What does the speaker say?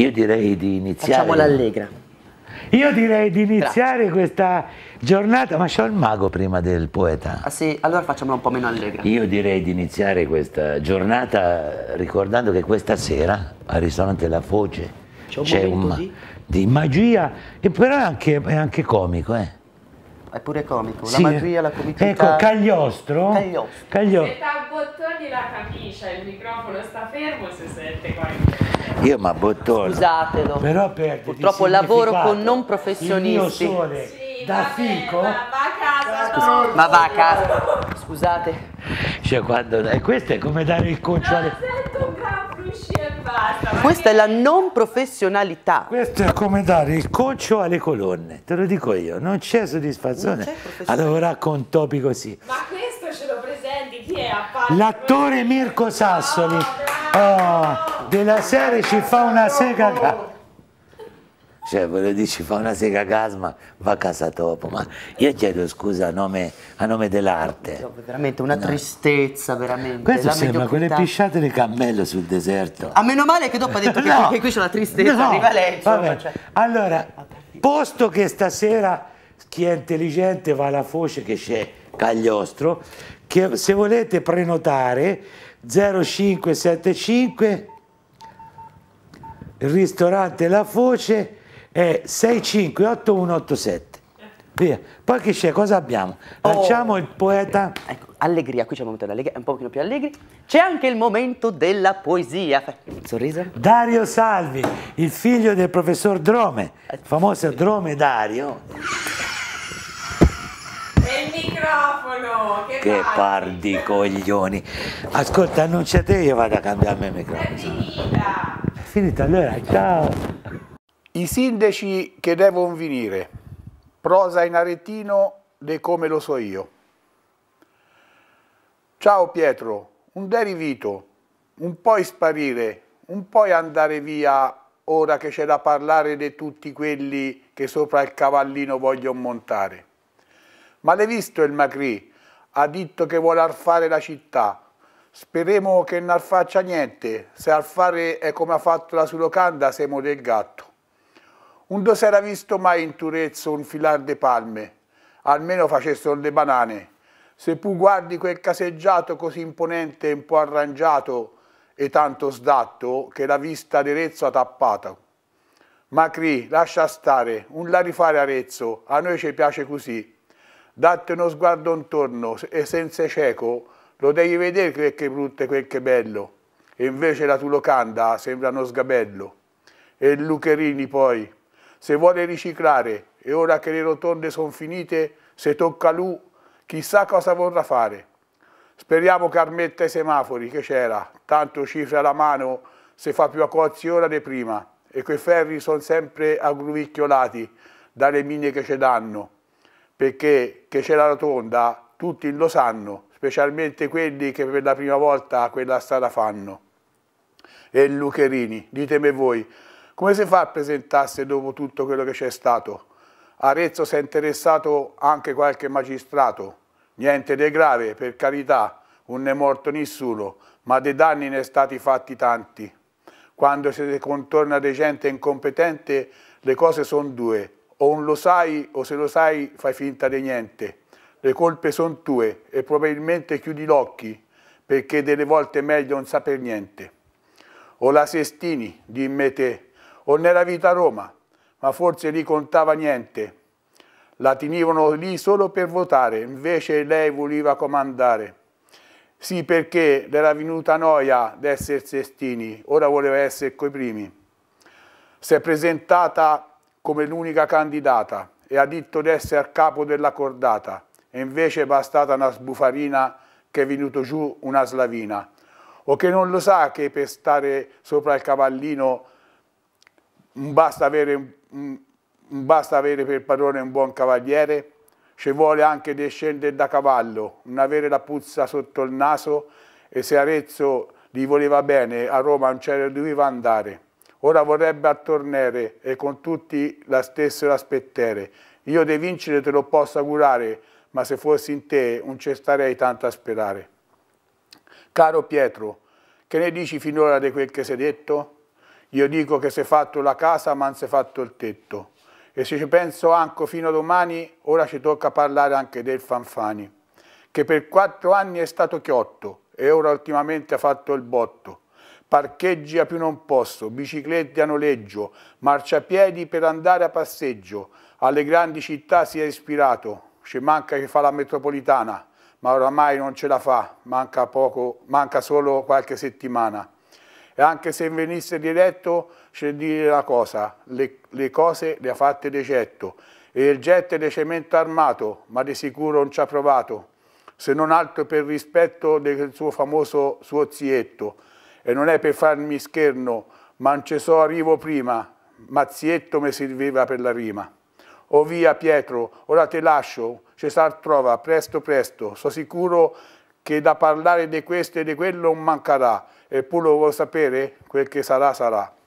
Io direi di iniziare. Facciamo l'allegra. Io direi di iniziare Grazie. questa giornata, ma c'ho il mago prima del poeta. Ah sì, allora facciamola un po' meno allegra. Io direi di iniziare questa giornata ricordando che questa sera al ristorante La Foce c'è un, un di... di... magia, e però è anche, è anche comico, eh è pure comico, sì. la magia, la comicità. Ecco, Cagliostro. Cagliostro. Cagliostro. Se abbottoni la camicia, il microfono sta fermo, se sente qualche... Io mi abbottono. Scusatelo. Però perdi Purtroppo lavoro con non professionisti. Il mio sole sì, da vabbè, fico. Ma va a casa. No, ma va a casa. Scusate. Cioè, quando... E questo è come dare il concio alle... Basta, Questa è la non professionalità. Questo è come dare il concio alle colonne, te lo dico io, non c'è soddisfazione a lavorare con topi così. Ma questo ce lo presenti chi è? L'attore Mirko Sassoli. No, Oh, della serie ci fa una sega Cioè, voglio dire, ci fa una sega casma, va a casa dopo. Ma io chiedo scusa a nome, nome dell'arte. Veramente una no. tristezza, veramente. Questo sembra quelle pisciate di cammello sul deserto. A meno male che dopo ha detto che, no. qui c'è la tristezza, no. arriva lei. Insomma, cioè... Allora, posto che stasera chi è intelligente va alla foce che c'è Cagliostro, che se volete prenotare 0575 il ristorante La Foce è 658187 via poi che c'è cosa abbiamo oh. lanciamo oh. il poeta ecco allegria qui c'è il momento dell'allegria un pochino più allegri c'è anche il momento della poesia sorriso Dario Salvi il figlio del professor Drome eh, famoso Drome Dario microfono! Che, che par di coglioni! Ascolta, non c'è te io vado a cambiarmi il microfono. È finita! È finita, allora ciao! I sindaci che devono venire. Prosa in aretino de come lo so io. Ciao Pietro, un derivito, un poi sparire, un poi andare via ora che c'è da parlare di tutti quelli che sopra il cavallino vogliono montare. Ma l'hai visto il Macri ha detto che vuole arfare la città. Speriamo che non faccia niente, se arfare è come ha fatto la Sulocanda, siamo del gatto. Un dos era visto mai in Turezzo un filar de palme, almeno facessero le banane. Se tu guardi quel caseggiato così imponente e un po' arrangiato e tanto sdatto che la vista ad Arezzo ha tappato. Macri, lascia stare, non la rifare Arezzo, a noi ci piace così datti uno sguardo intorno e senza cieco, lo devi vedere quel che è brutto e quel che è bello, e invece la tulocanda sembra uno sgabello. E Lucherini poi, se vuole riciclare, e ora che le rotonde sono finite, se tocca a lui, chissà cosa vorrà fare. Speriamo che armetta i semafori, che c'era, tanto cifra alla mano, se fa più a cozzi ora di prima, e quei ferri sono sempre aggruvicchiolati dalle mine che ci danno perché che c'è la rotonda tutti lo sanno, specialmente quelli che per la prima volta quella strada fanno. E Lucherini, ditemi voi, come si fa a presentarsi dopo tutto quello che c'è stato? Arezzo si è interessato anche qualche magistrato, niente di grave, per carità, non è morto nessuno, ma dei danni ne è stati fatti tanti. Quando si contorna di gente incompetente le cose sono due, o non lo sai o se lo sai fai finta di niente. Le colpe sono tue e probabilmente chiudi l'occhio perché delle volte è meglio non saper niente. O la Sestini, dimmi te, o nella vita a Roma, ma forse lì contava niente. La tenivano lì solo per votare, invece lei voleva comandare. Sì, perché le era venuta noia d'essere Sestini, ora voleva essere coi primi. Si è presentata come l'unica candidata e ha detto di essere a capo della cordata e invece è bastata una sbufarina che è venuto giù una slavina o che non lo sa che per stare sopra il cavallino mm, basta avere, mm, mm, basta avere per padrone un buon cavaliere ci vuole anche descendere da cavallo, non avere la puzza sotto il naso e se Arezzo gli voleva bene a Roma non c'era doveva andare. Ora vorrebbe attornere e con tutti la stessa aspettere. Io de vincere te lo posso augurare, ma se fossi in te non ci starei tanto a sperare. Caro Pietro, che ne dici finora di quel che sei detto? Io dico che sei fatto la casa, ma non sei fatto il tetto. E se ci penso anche fino a domani, ora ci tocca parlare anche del Fanfani, che per quattro anni è stato chiotto e ora ultimamente ha fatto il botto parcheggi a più non posso, biciclette a noleggio, marciapiedi per andare a passeggio. Alle grandi città si è ispirato, ci manca che fa la metropolitana, ma oramai non ce la fa, manca, poco, manca solo qualche settimana. E anche se venisse diretto, c'è dire la cosa, le, le cose le ha fatte De Getto, e il getto è di cemento armato, ma di sicuro non ci ha provato, se non altro per rispetto del suo famoso suo zietto, e non è per farmi scherno, ma non so arrivo prima, Mazzietto mi serviva per la rima. O via Pietro, ora te lascio, Cesar trova, presto presto, so sicuro che da parlare di questo e di quello non mancherà, eppure vuoi sapere quel che sarà sarà.